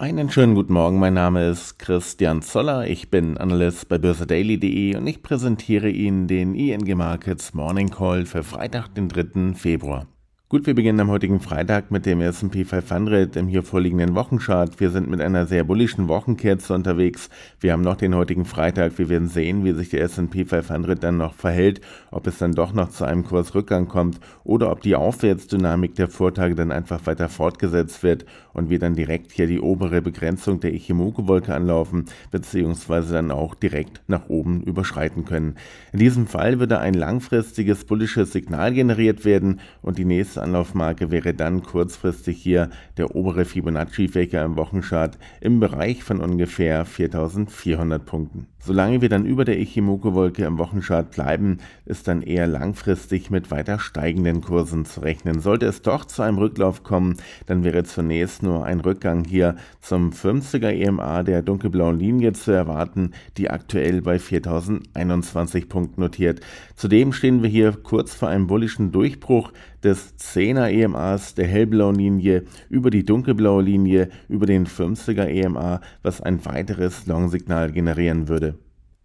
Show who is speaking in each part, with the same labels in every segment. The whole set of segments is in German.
Speaker 1: Einen schönen guten Morgen, mein Name ist Christian Zoller, ich bin Analyst bei börsedaily.de und ich präsentiere Ihnen den ING Markets Morning Call für Freitag, den 3. Februar. Gut, wir beginnen am heutigen Freitag mit dem S&P 500 im hier vorliegenden Wochenchart. Wir sind mit einer sehr bullischen Wochenkerze unterwegs. Wir haben noch den heutigen Freitag. Wir werden sehen, wie sich der S&P 500 dann noch verhält, ob es dann doch noch zu einem Kursrückgang kommt oder ob die Aufwärtsdynamik der Vortage dann einfach weiter fortgesetzt wird und wir dann direkt hier die obere Begrenzung der Ichimoku-Wolke anlaufen, beziehungsweise dann auch direkt nach oben überschreiten können. In diesem Fall würde ein langfristiges bullisches Signal generiert werden und die nächste Anlaufmarke wäre dann kurzfristig hier der obere Fibonacci-Faker im Wochenchart im Bereich von ungefähr 4400 Punkten. Solange wir dann über der Ichimoku-Wolke im Wochenchart bleiben, ist dann eher langfristig mit weiter steigenden Kursen zu rechnen. Sollte es doch zu einem Rücklauf kommen, dann wäre zunächst nur ein Rückgang hier zum 50er EMA der dunkelblauen Linie zu erwarten, die aktuell bei 4021 Punkten notiert. Zudem stehen wir hier kurz vor einem bullischen Durchbruch des 10er EMAs, der hellblauen Linie, über die dunkelblaue Linie, über den 50er EMA, was ein weiteres Long-Signal generieren würde.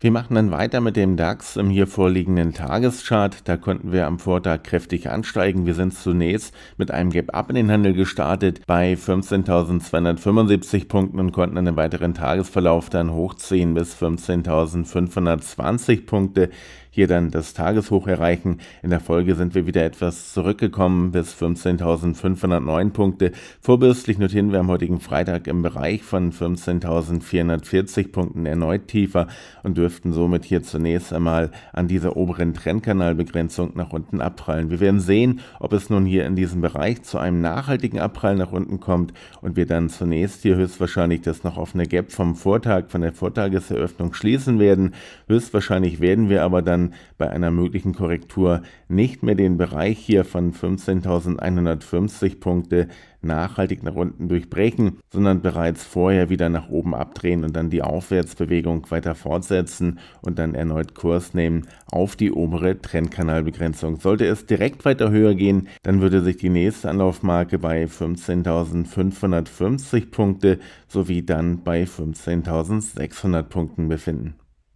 Speaker 1: Wir machen dann weiter mit dem DAX im hier vorliegenden Tageschart. Da konnten wir am Vortag kräftig ansteigen. Wir sind zunächst mit einem Gap-Up in den Handel gestartet bei 15.275 Punkten und konnten dann im weiteren Tagesverlauf dann hochziehen bis 15.520 Punkte hier dann das Tageshoch erreichen. In der Folge sind wir wieder etwas zurückgekommen bis 15.509 Punkte. Vorbürstlich notieren wir am heutigen Freitag im Bereich von 15.440 Punkten erneut tiefer und dürften somit hier zunächst einmal an dieser oberen Trendkanalbegrenzung nach unten abprallen. Wir werden sehen, ob es nun hier in diesem Bereich zu einem nachhaltigen Abprall nach unten kommt und wir dann zunächst hier höchstwahrscheinlich das noch offene Gap vom Vortag, von der Vortageseröffnung schließen werden. Höchstwahrscheinlich werden wir aber dann bei einer möglichen Korrektur nicht mehr den Bereich hier von 15.150 Punkte nachhaltig nach unten durchbrechen, sondern bereits vorher wieder nach oben abdrehen und dann die Aufwärtsbewegung weiter fortsetzen und dann erneut Kurs nehmen auf die obere Trendkanalbegrenzung. Sollte es direkt weiter höher gehen, dann würde sich die nächste Anlaufmarke bei 15.550 Punkte sowie dann bei 15.600 Punkten befinden.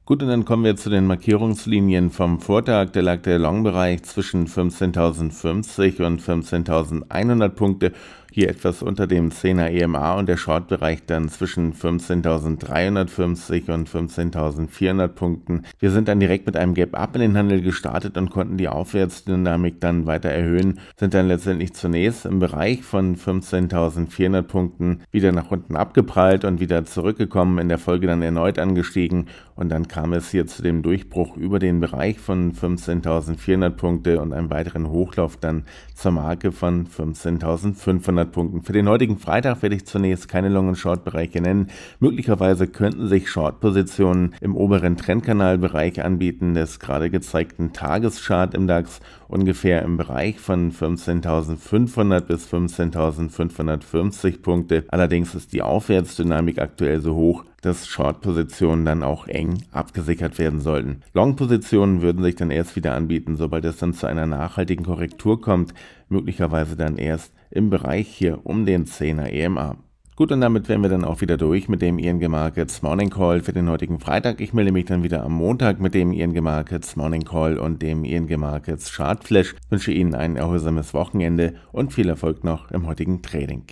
Speaker 1: Gut, und dann kommen wir zu den Markierungslinien vom Vortag. Da lag der Long-Bereich zwischen 15.050 und 15.100 Punkte, hier etwas unter dem 10er EMA und der Short-Bereich dann zwischen 15.350 und 15.400 Punkten. Wir sind dann direkt mit einem Gap-Up in den Handel gestartet und konnten die Aufwärtsdynamik dann weiter erhöhen, sind dann letztendlich zunächst im Bereich von 15.400 Punkten wieder nach unten abgeprallt und wieder zurückgekommen, in der Folge dann erneut angestiegen und dann kam kam es hier zu dem Durchbruch über den Bereich von 15.400 Punkte und einem weiteren Hochlauf dann zur Marke von 15.500 Punkten. Für den heutigen Freitag werde ich zunächst keine Long- und Short-Bereiche nennen. Möglicherweise könnten sich Short-Positionen im oberen Trendkanalbereich anbieten, des gerade gezeigten Tageschart im DAX ungefähr im Bereich von 15.500 bis 15.550 Punkte. Allerdings ist die Aufwärtsdynamik aktuell so hoch, dass Short-Positionen dann auch eng abgesichert werden sollten. Long-Positionen würden sich dann erst wieder anbieten, sobald es dann zu einer nachhaltigen Korrektur kommt, möglicherweise dann erst im Bereich hier um den 10er EMA. Gut, und damit wären wir dann auch wieder durch mit dem ING Markets Morning Call für den heutigen Freitag. Ich melde mich dann wieder am Montag mit dem ING Markets Morning Call und dem ING Markets Chart Flash. Wünsche Ihnen ein erholsames Wochenende und viel Erfolg noch im heutigen Trading.